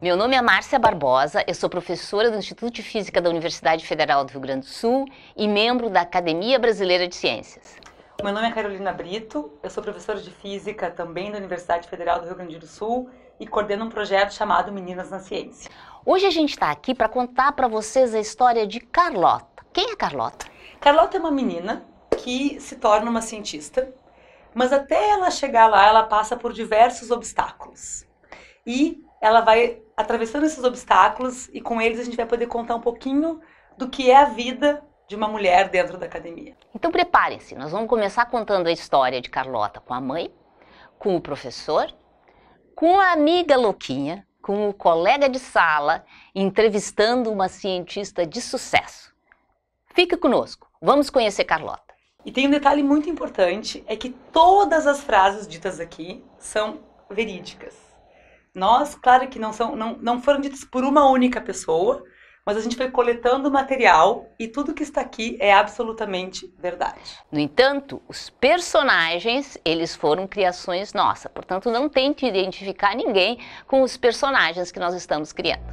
Meu nome é Márcia Barbosa, eu sou professora do Instituto de Física da Universidade Federal do Rio Grande do Sul e membro da Academia Brasileira de Ciências. Meu nome é Carolina Brito, eu sou professora de Física também da Universidade Federal do Rio Grande do Sul e coordeno um projeto chamado Meninas na Ciência. Hoje a gente está aqui para contar para vocês a história de Carlota. Quem é Carlota? Carlota é uma menina que se torna uma cientista, mas até ela chegar lá, ela passa por diversos obstáculos. E ela vai atravessando esses obstáculos e com eles a gente vai poder contar um pouquinho do que é a vida de uma mulher dentro da academia. Então preparem-se, nós vamos começar contando a história de Carlota com a mãe, com o professor, com a amiga louquinha, com o colega de sala, entrevistando uma cientista de sucesso. Fique conosco, vamos conhecer Carlota. E tem um detalhe muito importante, é que todas as frases ditas aqui são verídicas nós, claro que não, são, não, não foram ditas por uma única pessoa, mas a gente foi coletando material e tudo que está aqui é absolutamente verdade. No entanto, os personagens, eles foram criações nossas, portanto não tente identificar ninguém com os personagens que nós estamos criando.